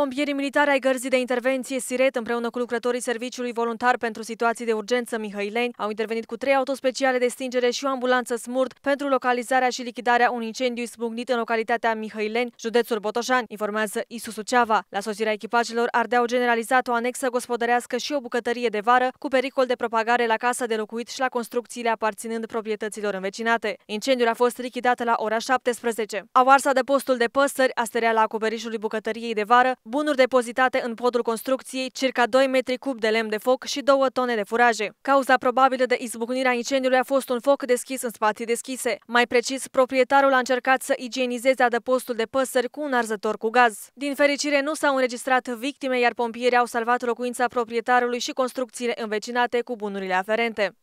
Pompierii militari ai gărzii de intervenție Siret împreună cu lucrătorii Serviciului Voluntar pentru Situații de Urgență Mihăileni au intervenit cu trei autospeciale de stingere și o ambulanță smurt pentru localizarea și lichidarea unui incendiu spugnit în localitatea Mihăileni, județul Botoșani, informează Isu Suceava. La sosirea echipajelor ardeau generalizat o anexă gospodărească și o bucătărie de vară cu pericol de propagare la casa de locuit și la construcțiile aparținând proprietăților învecinate. Incendiul a fost lichidat la ora 17. Au de postul de păsări, la acoperișului bucătăriei de vară, bunuri depozitate în podul construcției, circa 2 metri cub de lemn de foc și 2 tone de furaje. Cauza probabilă de izbucnirea incendiului a fost un foc deschis în spații deschise. Mai precis, proprietarul a încercat să igienizeze adăpostul de păsări cu un arzător cu gaz. Din fericire, nu s-au înregistrat victime, iar pompierii au salvat locuința proprietarului și construcțiile învecinate cu bunurile aferente.